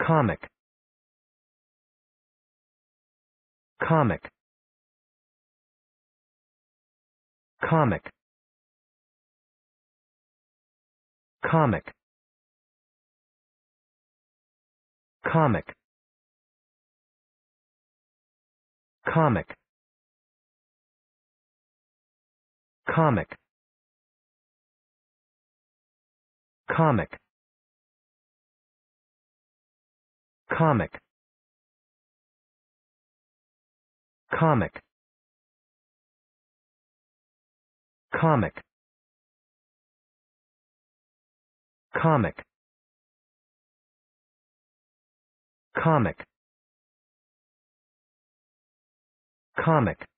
comic comic comic comic comic comic comic comic comic comic comic comic comic comic